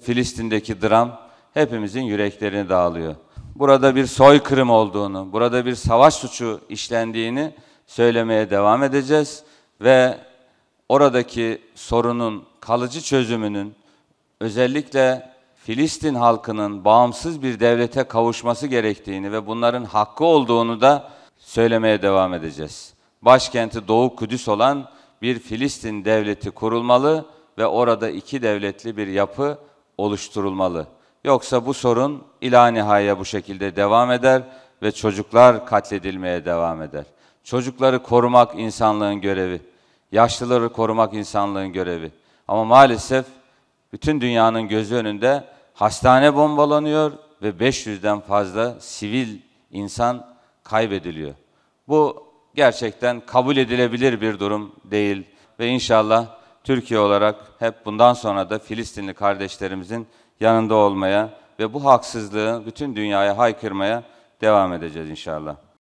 Filistin'deki dram hepimizin yüreklerini dağılıyor. Burada bir soykırım olduğunu, burada bir savaş suçu işlendiğini söylemeye devam edeceğiz ve oradaki sorunun kalıcı çözümünün özellikle Filistin halkının bağımsız bir devlete kavuşması gerektiğini ve bunların hakkı olduğunu da söylemeye devam edeceğiz. Başkenti Doğu Kudüs olan bir Filistin devleti kurulmalı ve orada iki devletli bir yapı oluşturulmalı. Yoksa bu sorun ila nihaya bu şekilde devam eder ve çocuklar katledilmeye devam eder. Çocukları korumak insanlığın görevi. Yaşlıları korumak insanlığın görevi. Ama maalesef bütün dünyanın gözü önünde hastane bombalanıyor ve 500'den fazla sivil insan kaybediliyor. Bu gerçekten kabul edilebilir bir durum değil ve inşallah Türkiye olarak hep bundan sonra da Filistinli kardeşlerimizin yanında olmaya ve bu haksızlığı bütün dünyaya haykırmaya devam edeceğiz inşallah.